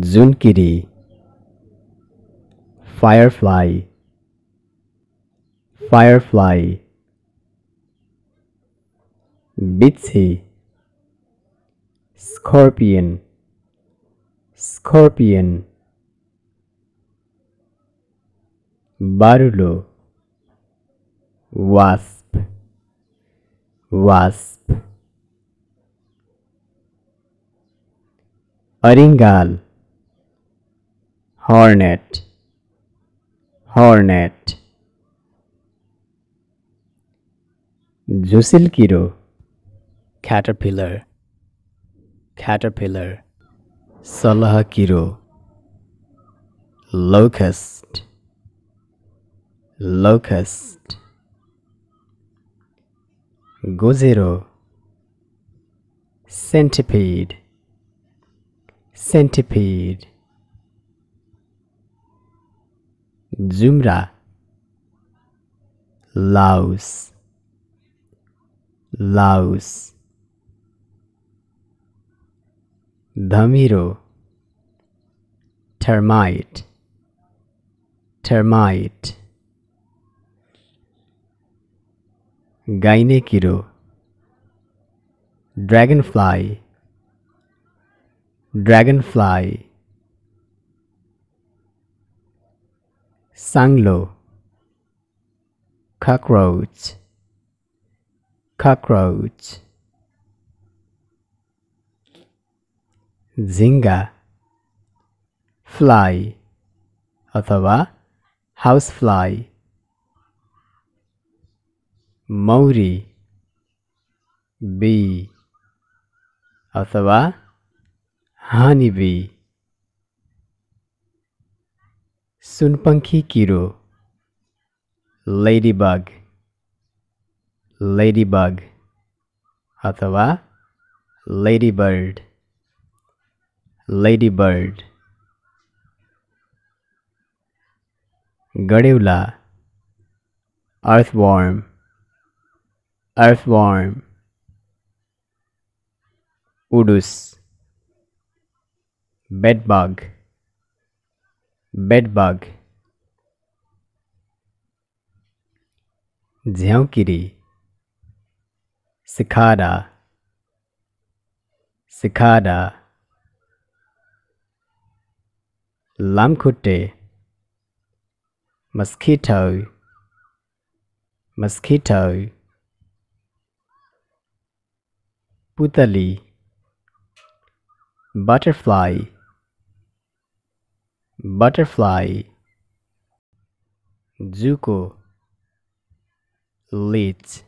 Zunkiri Firefly Firefly Bitsy Scorpion Scorpion Barulo Wasp Wasp Aringal hornet hornet Jusilkiro caterpillar caterpillar Salahakiro locust locust Gozero centipede centipede Zumra, Laos, Laos, Damiro, Termite, Termite, Gainekiro, Dragonfly, Dragonfly Sanglo Cockroach Cockroach Zinga Fly अथवा Housefly mauri, Bee athava Honeybee सुनपंखी कीड़ो ladybug ladybug अथवा ladybird ladybird गड़ेवला earthworm earthworm उडुस bedbug bed bug झेवकिरी सिखारा सिखारा लामखुट्टे मस्खीठ मस्खीठ पुतली butterfly butterfly zuko lit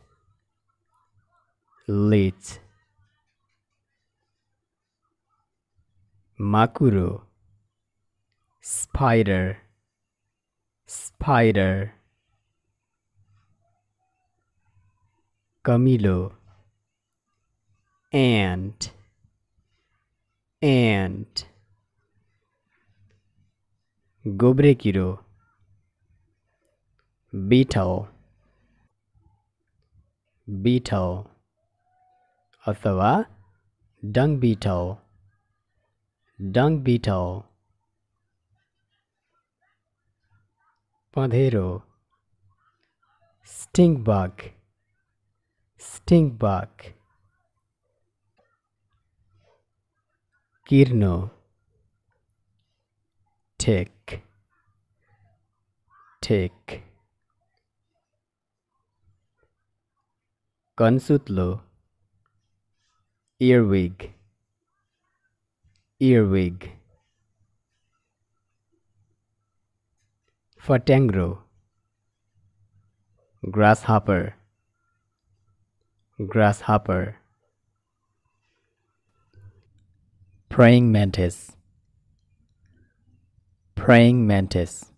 lit makuro spider spider Camilo and and गोबरे किरो बीठाओ बीठाओ अथवा डंग बीठाओ डंग बीठाओ पधेरो स्टिंग बाग स्टिंग बाग किरनो ठेक take. Kansutlo Earwig Earwig Fatengro. Grasshopper Grasshopper Praying Mantis Praying Mantis